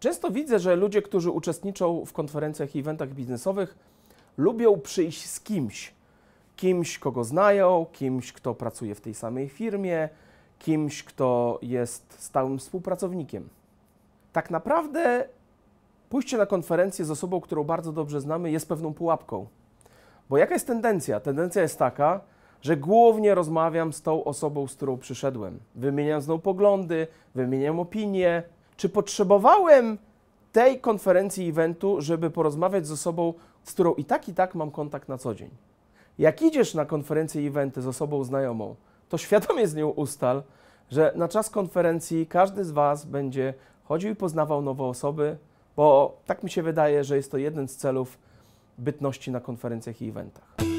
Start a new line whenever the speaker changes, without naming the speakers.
Często widzę, że ludzie, którzy uczestniczą w konferencjach i eventach biznesowych, lubią przyjść z kimś. Kimś, kogo znają, kimś, kto pracuje w tej samej firmie, kimś, kto jest stałym współpracownikiem. Tak naprawdę pójście na konferencję z osobą, którą bardzo dobrze znamy, jest pewną pułapką. Bo jaka jest tendencja? Tendencja jest taka, że głównie rozmawiam z tą osobą, z którą przyszedłem. Wymieniam z nią poglądy, wymieniam opinie, czy potrzebowałem tej konferencji eventu, żeby porozmawiać z osobą, z którą i tak, i tak mam kontakt na co dzień? Jak idziesz na konferencję eventy z osobą znajomą, to świadomie z nią ustal, że na czas konferencji każdy z Was będzie chodził i poznawał nowe osoby, bo tak mi się wydaje, że jest to jeden z celów bytności na konferencjach i eventach.